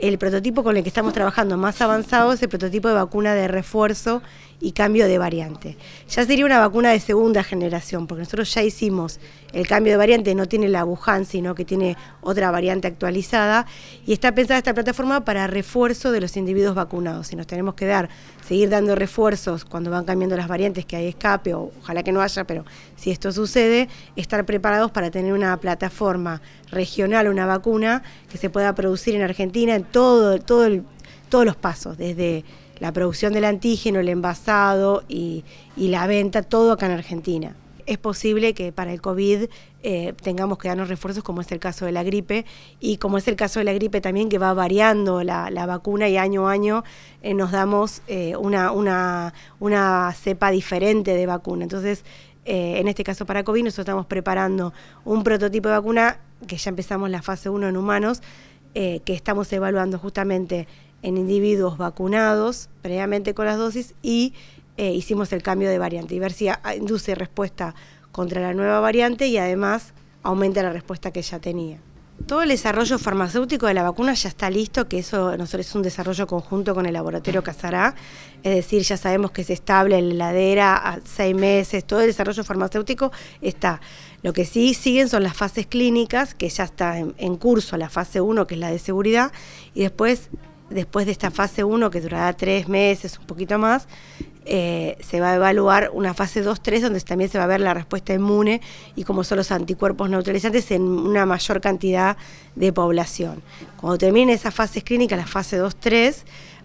El prototipo con el que estamos trabajando más avanzado es el prototipo de vacuna de refuerzo y cambio de variante. Ya sería una vacuna de segunda generación, porque nosotros ya hicimos el cambio de variante, no tiene la Wuhan, sino que tiene otra variante actualizada, y está pensada esta plataforma para refuerzo de los individuos vacunados. Si nos tenemos que dar, seguir dando refuerzos cuando van cambiando las variantes, que hay escape, o ojalá que no haya, pero si esto sucede, estar preparados para tener una plataforma regional, una vacuna que se pueda producir en Argentina en todo, todo el, todos los pasos, desde la producción del antígeno, el envasado y, la venta, todo acá en Argentina es posible que para el COVID eh, tengamos que darnos refuerzos, como es el caso de la gripe, y como es el caso de la gripe también, que va variando la, vacuna y año a año eh, nos damos eh, una, una, una, cepa diferente de vacuna. Entonces, en este caso para COVID, nosotros estamos preparando un prototipo de vacuna que ya empezamos la fase 1 en humanos eh, que estamos evaluando justamente en individuos vacunados previamente con las dosis y eh, hicimos el cambio de variante y ver si induce respuesta contra la nueva variante y además aumenta la respuesta que ya tenía. Todo el desarrollo farmacéutico de la vacuna ya está listo, que eso nosotros es un desarrollo conjunto con el laboratorio Casará, es decir, ya sabemos que se estable en la heladera a seis meses, todo el desarrollo farmacéutico está. Lo que sí siguen son las fases clínicas, que ya está en, curso la fase 1, que es la de seguridad, y después después de esta fase 1 que durará tres meses, un poquito más, eh, se va a evaluar una fase 2-3 donde también se va a ver la respuesta inmune y cómo son los anticuerpos neutralizantes en una mayor cantidad de población. Cuando termine esas fases clínicas, la fase 2-3,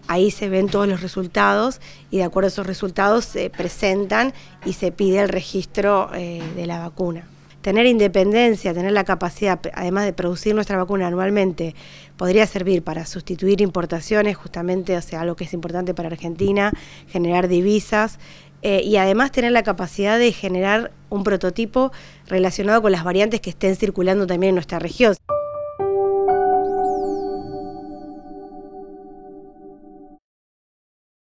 ahí se ven todos los resultados y de acuerdo a esos resultados se presentan y se pide el registro eh, de la vacuna tener independencia, tener la capacidad, además de producir nuestra vacuna anualmente, podría servir para sustituir importaciones, justamente, o sea, algo que es importante para Argentina, generar divisas. Eh, y además tener la capacidad de generar un prototipo relacionado con las variantes que estén circulando también en nuestra región.